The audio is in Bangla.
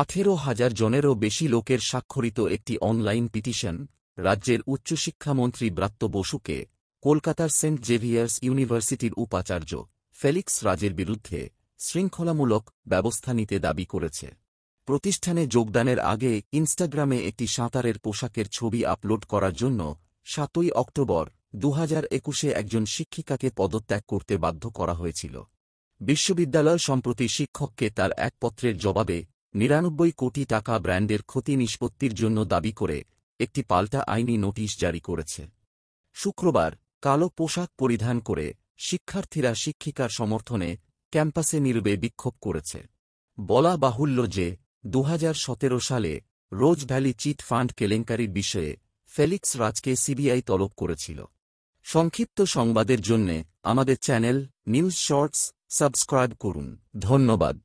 আঠেরো হাজার জনেরও বেশি লোকের স্বাক্ষরিত একটি অনলাইন পিটিশন রাজ্যের উচ্চশিক্ষামন্ত্রী ব্রাত্য বসুকে কলকাতার সেন্ট জেভিয়ার্স ইউনিভার্সিটির উপাচার্য ফেলিক্স রাজের বিরুদ্ধে শৃঙ্খলামূলক ব্যবস্থা নিতে দাবি করেছে প্রতিষ্ঠানে যোগদানের আগে ইনস্টাগ্রামে একটি সাঁতারের পোশাকের ছবি আপলোড করার জন্য সাতই অক্টোবর দু একুশে একজন শিক্ষিকাকে পদত্যাগ করতে বাধ্য করা হয়েছিল বিশ্ববিদ্যালয় সম্প্রতি শিক্ষককে তার এক পত্রের জবাবে নিরানব্বই কোটি টাকা ব্র্যান্ডের ক্ষতি নিষ্পত্তির জন্য দাবি করে একটি পাল্টা আইনি নোটিশ জারি করেছে শুক্রবার কালো পোশাক পরিধান করে শিক্ষার্থীরা শিক্ষিকার সমর্থনে ক্যাম্পাসে নীরবে বিক্ষোভ করেছে বলা বাহুল্য যে দু সালে রোজ ভ্যালি চিট ফান্ড কেলেঙ্কারির বিষয়ে ফেলিক্স রাজকে সিবিআই তলব করেছিল সংক্ষিপ্ত সংবাদের জন্যে আমাদের চ্যানেল নিউজ শর্টস সাবস্ক্রাইব করুন ধন্যবাদ